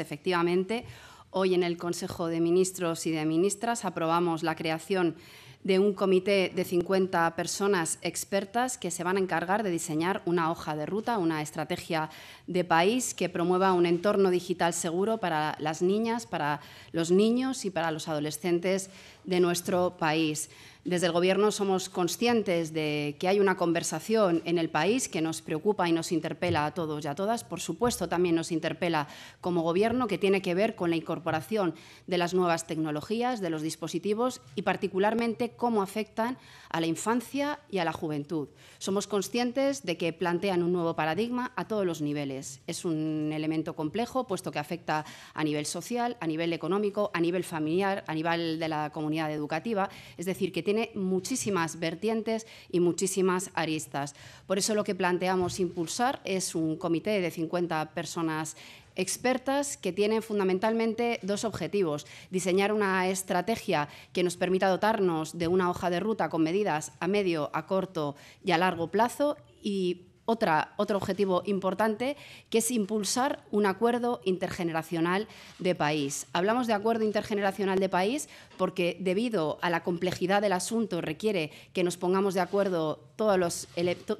efectivamente. Hoy en el Consejo de Ministros y de Ministras aprobamos la creación de un comité de 50 personas expertas que se van a encargar de diseñar una hoja de ruta, una estrategia de país que promueva un entorno digital seguro para las niñas, para los niños y para los adolescentes de nuestro país. Desde el Gobierno somos conscientes de que hay una conversación en el país que nos preocupa y nos interpela a todos y a todas. Por supuesto, también nos interpela como Gobierno, que tiene que ver con la incorporación de las nuevas tecnologías, de los dispositivos y particularmente cómo afectan a la infancia y a la juventud. Somos conscientes de que plantean un nuevo paradigma a todos los niveles. Es un elemento complejo, puesto que afecta a nivel social, a nivel económico, a nivel familiar, a nivel de la comunidad educativa. Es decir, que tiene muchísimas vertientes y muchísimas aristas. Por eso lo que planteamos impulsar es un comité de 50 personas expertas que tienen fundamentalmente dos objetivos. Diseñar una estrategia que nos permita dotarnos de una hoja de ruta con medidas a medio, a corto y a largo plazo y otra, otro objetivo importante, que es impulsar un acuerdo intergeneracional de país. Hablamos de acuerdo intergeneracional de país porque, debido a la complejidad del asunto, requiere que nos pongamos de acuerdo todos los,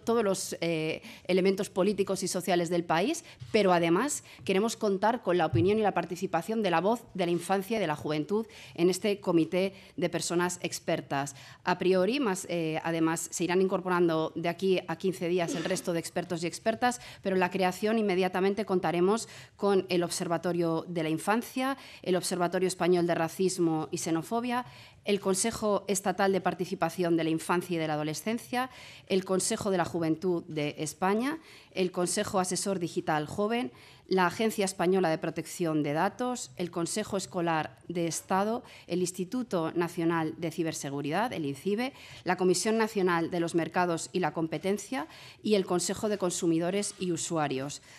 todos los eh, elementos políticos y sociales del país, pero además queremos contar con la opinión y la participación de la voz de la infancia y de la juventud en este comité de personas expertas. A priori, más, eh, además, se irán incorporando de aquí a 15 días el resto de expertos y expertas, pero en la creación inmediatamente contaremos con el Observatorio de la Infancia, el Observatorio Español de Racismo y Xenofobia, el Consejo Estatal de Participación de la Infancia y de la Adolescencia, el Consejo de la Juventud de España, el Consejo Asesor Digital Joven, la Agencia Española de Protección de Datos, el Consejo Escolar de Estado, el Instituto Nacional de Ciberseguridad, el INCIBE, la Comisión Nacional de los Mercados y la Competencia y el Consejo de Consumidores y Usuarios,